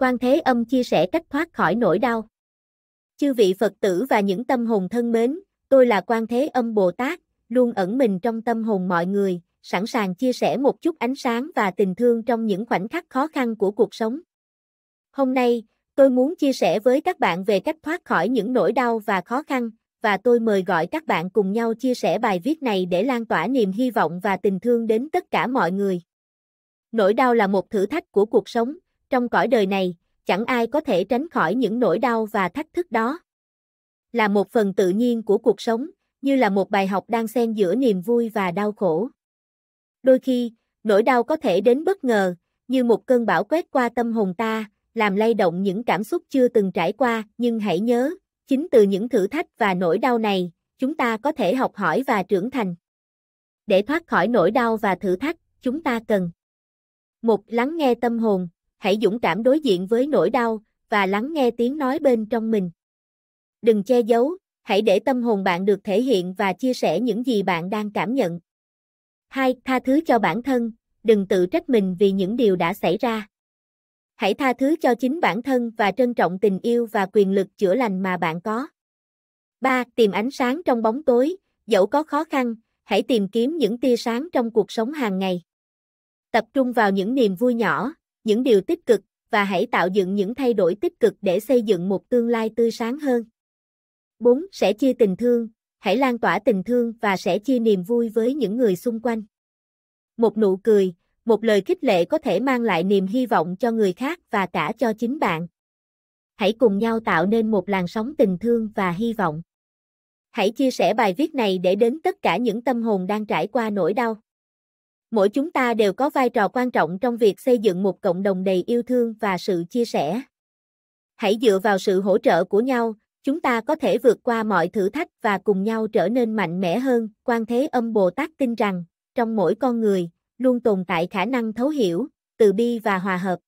Quan Thế Âm chia sẻ cách thoát khỏi nỗi đau. Chư vị Phật tử và những tâm hồn thân mến, tôi là Quan Thế Âm Bồ Tát, luôn ẩn mình trong tâm hồn mọi người, sẵn sàng chia sẻ một chút ánh sáng và tình thương trong những khoảnh khắc khó khăn của cuộc sống. Hôm nay, tôi muốn chia sẻ với các bạn về cách thoát khỏi những nỗi đau và khó khăn, và tôi mời gọi các bạn cùng nhau chia sẻ bài viết này để lan tỏa niềm hy vọng và tình thương đến tất cả mọi người. Nỗi đau là một thử thách của cuộc sống, trong cõi đời này, chẳng ai có thể tránh khỏi những nỗi đau và thách thức đó. Là một phần tự nhiên của cuộc sống, như là một bài học đang xen giữa niềm vui và đau khổ. Đôi khi, nỗi đau có thể đến bất ngờ, như một cơn bão quét qua tâm hồn ta, làm lay động những cảm xúc chưa từng trải qua, nhưng hãy nhớ, chính từ những thử thách và nỗi đau này, chúng ta có thể học hỏi và trưởng thành. Để thoát khỏi nỗi đau và thử thách, chúng ta cần một Lắng nghe tâm hồn, hãy dũng cảm đối diện với nỗi đau và lắng nghe tiếng nói bên trong mình. Đừng che giấu, hãy để tâm hồn bạn được thể hiện và chia sẻ những gì bạn đang cảm nhận. 2. Tha thứ cho bản thân, đừng tự trách mình vì những điều đã xảy ra. Hãy tha thứ cho chính bản thân và trân trọng tình yêu và quyền lực chữa lành mà bạn có. 3. Tìm ánh sáng trong bóng tối, dẫu có khó khăn, hãy tìm kiếm những tia sáng trong cuộc sống hàng ngày. Tập trung vào những niềm vui nhỏ, những điều tích cực và hãy tạo dựng những thay đổi tích cực để xây dựng một tương lai tươi sáng hơn. 4. Sẽ chia tình thương, hãy lan tỏa tình thương và sẽ chia niềm vui với những người xung quanh. Một nụ cười, một lời khích lệ có thể mang lại niềm hy vọng cho người khác và cả cho chính bạn. Hãy cùng nhau tạo nên một làn sóng tình thương và hy vọng. Hãy chia sẻ bài viết này để đến tất cả những tâm hồn đang trải qua nỗi đau mỗi chúng ta đều có vai trò quan trọng trong việc xây dựng một cộng đồng đầy yêu thương và sự chia sẻ. Hãy dựa vào sự hỗ trợ của nhau, chúng ta có thể vượt qua mọi thử thách và cùng nhau trở nên mạnh mẽ hơn. Quan Thế Âm Bồ Tát tin rằng, trong mỗi con người, luôn tồn tại khả năng thấu hiểu, từ bi và hòa hợp.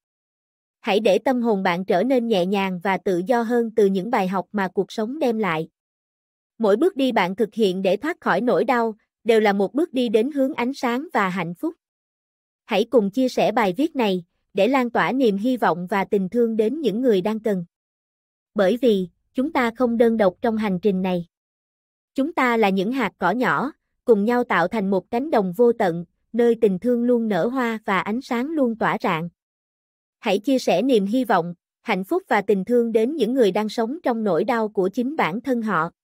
Hãy để tâm hồn bạn trở nên nhẹ nhàng và tự do hơn từ những bài học mà cuộc sống đem lại. Mỗi bước đi bạn thực hiện để thoát khỏi nỗi đau, đều là một bước đi đến hướng ánh sáng và hạnh phúc. Hãy cùng chia sẻ bài viết này để lan tỏa niềm hy vọng và tình thương đến những người đang cần. Bởi vì, chúng ta không đơn độc trong hành trình này. Chúng ta là những hạt cỏ nhỏ, cùng nhau tạo thành một cánh đồng vô tận, nơi tình thương luôn nở hoa và ánh sáng luôn tỏa rạng. Hãy chia sẻ niềm hy vọng, hạnh phúc và tình thương đến những người đang sống trong nỗi đau của chính bản thân họ.